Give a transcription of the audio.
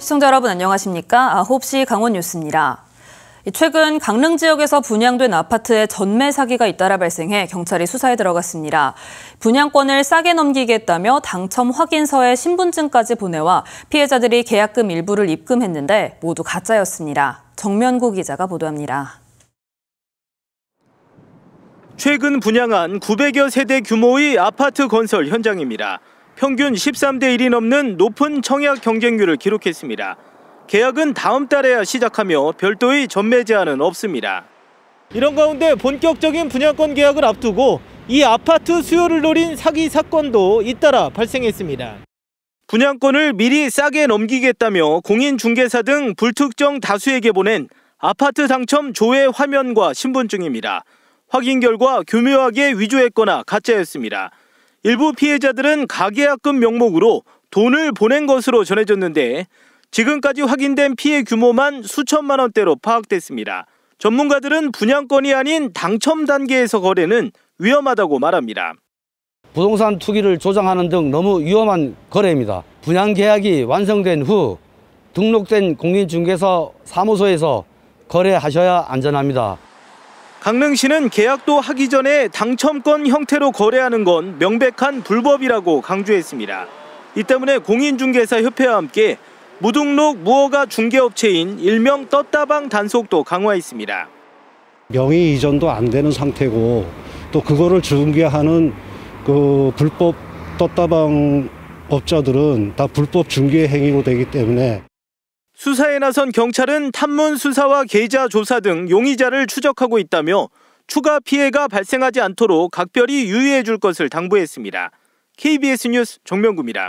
시청자 여러분 안녕하십니까? 아홉시 강원 뉴스입니다. 최근 강릉 지역에서 분양된 아파트에 전매 사기가 잇따라 발생해 경찰이 수사에 들어갔습니다. 분양권을 싸게 넘기겠다며 당첨 확인서에 신분증까지 보내와 피해자들이 계약금 일부를 입금했는데 모두 가짜였습니다. 정면구 기자가 보도합니다. 최근 분양한 900여 세대 규모의 아파트 건설 현장입니다. 평균 13대 1이 넘는 높은 청약 경쟁률을 기록했습니다. 계약은 다음 달에야 시작하며 별도의 전매 제한은 없습니다. 이런 가운데 본격적인 분양권 계약을 앞두고 이 아파트 수요를 노린 사기 사건도 잇따라 발생했습니다. 분양권을 미리 싸게 넘기겠다며 공인중개사 등 불특정 다수에게 보낸 아파트 당첨 조회 화면과 신분증입니다. 확인 결과 교묘하게 위조했거나 가짜였습니다. 일부 피해자들은 가계약금 명목으로 돈을 보낸 것으로 전해졌는데 지금까지 확인된 피해 규모만 수천만 원대로 파악됐습니다. 전문가들은 분양권이 아닌 당첨 단계에서 거래는 위험하다고 말합니다. 부동산 투기를 조장하는 등 너무 위험한 거래입니다. 분양 계약이 완성된 후 등록된 공인중개사 사무소에서 거래하셔야 안전합니다. 강릉시는 계약도 하기 전에 당첨권 형태로 거래하는 건 명백한 불법이라고 강조했습니다. 이 때문에 공인중개사협회와 함께 무등록 무허가 중개업체인 일명 떴다방 단속도 강화했습니다. 명의 이전도 안 되는 상태고 또 그거를 중개하는 그 불법 떴다방 업자들은 다 불법 중개 행위로 되기 때문에 수사에 나선 경찰은 탐문 수사와 계좌 조사 등 용의자를 추적하고 있다며 추가 피해가 발생하지 않도록 각별히 유의해 줄 것을 당부했습니다. KBS 뉴스 정명구입니다.